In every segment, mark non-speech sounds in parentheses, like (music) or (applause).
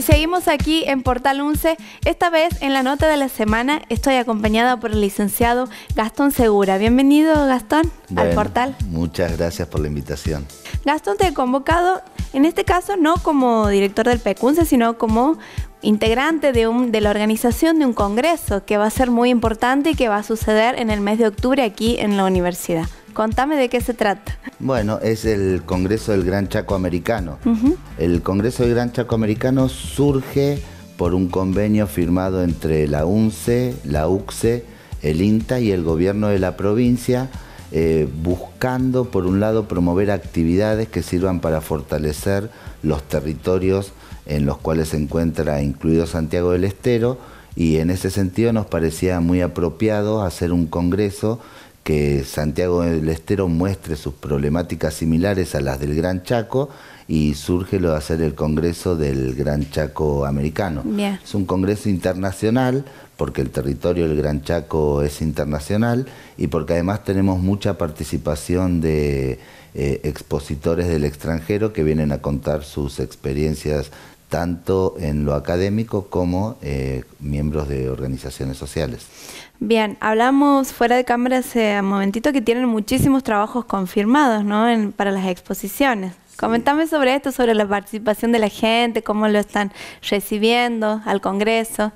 Y seguimos aquí en Portal 11. Esta vez en la nota de la semana estoy acompañada por el licenciado Gastón Segura. Bienvenido, Gastón, al portal. Muchas gracias por la invitación. Gastón, te he convocado, en este caso, no como director del PECUNCE, sino como integrante de, un, de la organización de un congreso que va a ser muy importante y que va a suceder en el mes de octubre aquí en la universidad. Contame de qué se trata. Bueno, es el Congreso del Gran Chaco Americano. El Congreso del Gran Chaco Americano surge por un convenio firmado entre la UNCE, la UCSE, el INTA y el gobierno de la provincia, eh, buscando, por un lado, promover actividades que sirvan para fortalecer los territorios en los cuales se encuentra incluido Santiago del Estero, y en ese sentido nos parecía muy apropiado hacer un congreso que Santiago del Estero muestre sus problemáticas similares a las del Gran Chaco y surge lo de hacer el Congreso del Gran Chaco Americano. Es un Congreso internacional porque el territorio del Gran Chaco es internacional y porque además tenemos mucha participación de eh, expositores del extranjero que vienen a contar sus experiencias tanto en lo académico como eh, miembros de organizaciones sociales. Bien, hablamos fuera de cámara hace un momentito que tienen muchísimos trabajos confirmados para las exposiciones. Comentame sobre esto, sobre la participación de la gente, cómo lo están recibiendo al Congreso.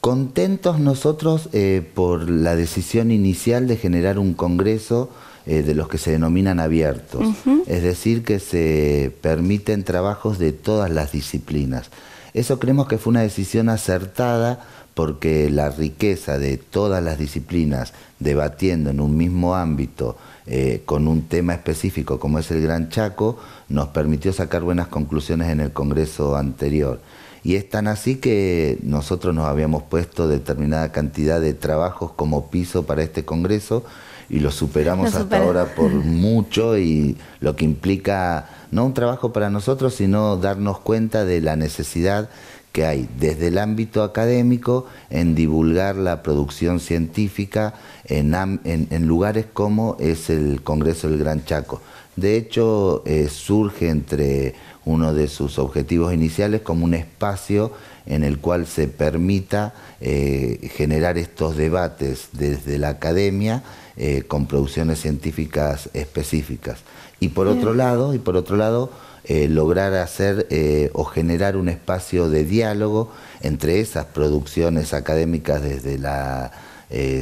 Contentos nosotros eh, por la decisión inicial de generar un Congreso eh, de los que se denominan abiertos, es decir, que se permiten trabajos de todas las disciplinas. Eso creemos que fue una decisión acertada porque la riqueza de todas las disciplinas debatiendo en un mismo ámbito eh, con un tema específico como es el Gran Chaco nos permitió sacar buenas conclusiones en el Congreso anterior. Y es tan así que nosotros nos habíamos puesto determinada cantidad de trabajos como piso para este Congreso y lo superamos hasta ahora por (laughs) mucho y lo que implica no un trabajo para nosotros, sino darnos cuenta de la necesidad que hay desde el ámbito académico en divulgar la producción científica en, lugares como es el Congreso del Gran Chaco. De hecho, eh, surge entre uno de sus objetivos iniciales como un espacio en el cual se permita eh, generar estos debates desde la academia eh, con producciones científicas específicas. Y por otro lado, y por otro lado, eh, lograr hacer o generar un espacio de diálogo entre esas producciones académicas desde la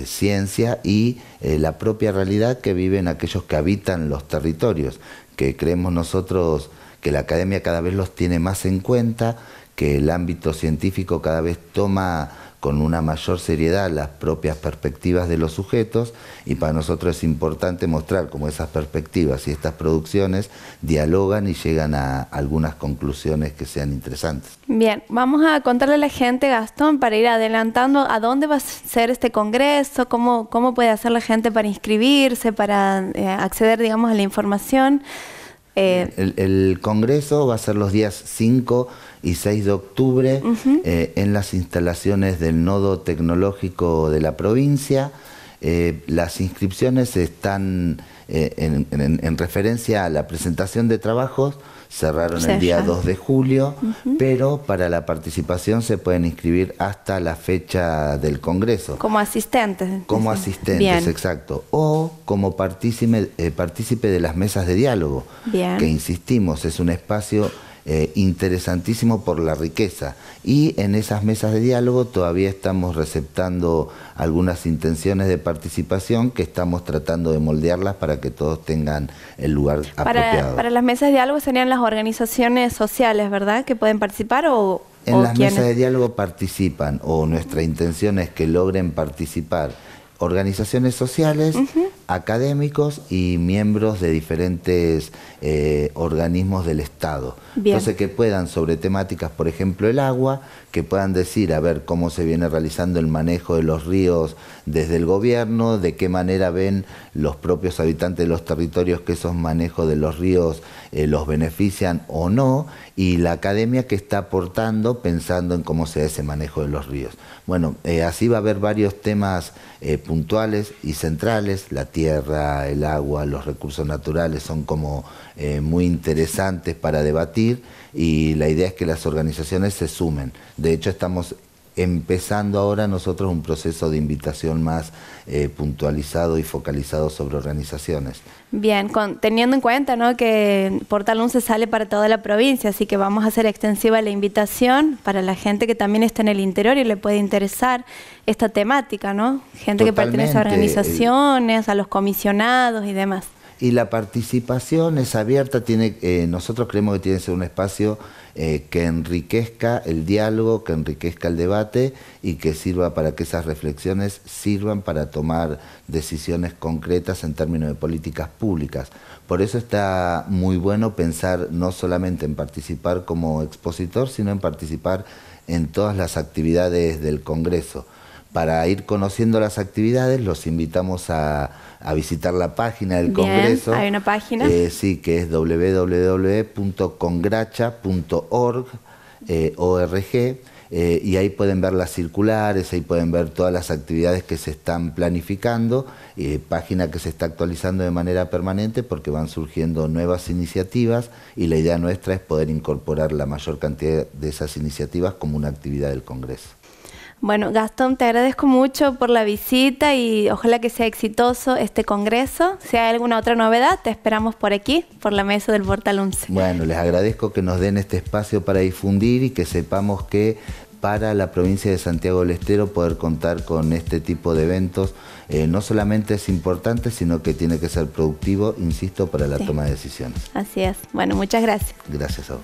ciencia y la propia realidad que viven aquellos que habitan los territorios, que creemos nosotros que la academia cada vez los tiene más en cuenta, que el ámbito científico cada vez toma con una mayor seriedad las propias perspectivas de los sujetos y para nosotros es importante mostrar cómo esas perspectivas y estas producciones dialogan y llegan a algunas conclusiones que sean interesantes. Bien, vamos a contarle a la gente, Gastón, para ir adelantando a dónde va a ser este congreso, cómo, cómo puede hacer la gente para inscribirse, para eh, acceder, digamos, a la información. Eh, el, Congreso va a ser los días 5 y 6 de octubre eh, en las instalaciones del Nodo Tecnológico de la provincia. Eh, las inscripciones están en referencia a la presentación de trabajos cerraron el día 2 de julio, pero para la participación se pueden inscribir hasta la fecha del Congreso. Como asistentes. Como asistentes, exacto. O como eh, partícipe, de las mesas de diálogo, que insistimos, es un espacio eh, interesantísimo por la riqueza. Y en esas mesas de diálogo todavía estamos receptando algunas intenciones de participación que estamos tratando de moldearlas para que todos tengan el lugar para, apropiado. Para las mesas de diálogo serían las organizaciones sociales, ¿verdad? Que pueden participar o... En las mesas de diálogo participan o nuestra intención es que logren participar organizaciones sociales, académicos y miembros de diferentes eh, organismos del Estado. Entonces que puedan sobre temáticas, por ejemplo, el agua, que puedan decir, a ver, cómo se viene realizando el manejo de los ríos desde el gobierno, de qué manera ven los propios habitantes de los territorios que esos manejos de los ríos eh, los benefician o no, y la academia que está aportando pensando en cómo se hace ese manejo de los ríos. Bueno, eh, así va a haber varios temas puntuales y centrales, la tierra, el agua, los recursos naturales son como eh, muy interesantes para debatir y la idea es que las organizaciones se sumen. De hecho, estamos empezando ahora nosotros un proceso de invitación más eh, puntualizado y focalizado sobre organizaciones. Bien, con, teniendo en cuenta ¿no? que Portal 11 sale para toda la provincia, así que vamos a hacer extensiva la invitación para la gente que también está en el interior y le puede interesar esta temática, ¿no? Gente que pertenece a eh, organizaciones, a los comisionados y demás y la participación es abierta, tiene, eh, nosotros creemos que tiene que ser un espacio eh, que enriquezca el diálogo, que enriquezca el debate y que sirva para que esas reflexiones sirvan para tomar decisiones concretas en términos de políticas públicas. Por eso está muy bueno pensar no solamente en participar como expositor, sino en participar en todas las actividades del Congreso para ir conociendo las actividades, los invitamos a, visitar la página del Congreso. Hay una página. Eh, sí, que es www.congracha.org. Eh, eh, y ahí pueden ver las circulares, ahí pueden ver todas las actividades que se están planificando, página que se está actualizando de manera permanente porque van surgiendo nuevas iniciativas y la idea nuestra es poder incorporar la mayor cantidad de esas iniciativas como una actividad del Congreso. Bueno, Gastón, te agradezco mucho por la visita y ojalá que sea exitoso este congreso. Si hay alguna otra novedad, te esperamos por aquí, por la mesa del Portal 11. Bueno, les agradezco que nos den este espacio para difundir y que sepamos que para la provincia de Santiago del Estero poder contar con este tipo de eventos eh, no solamente es importante, sino que tiene que ser productivo, insisto, para la toma de decisiones. Así es. Bueno, muchas gracias. Gracias a vos.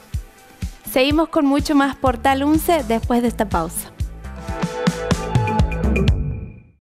Seguimos con mucho más Portal 11 después de esta pausa.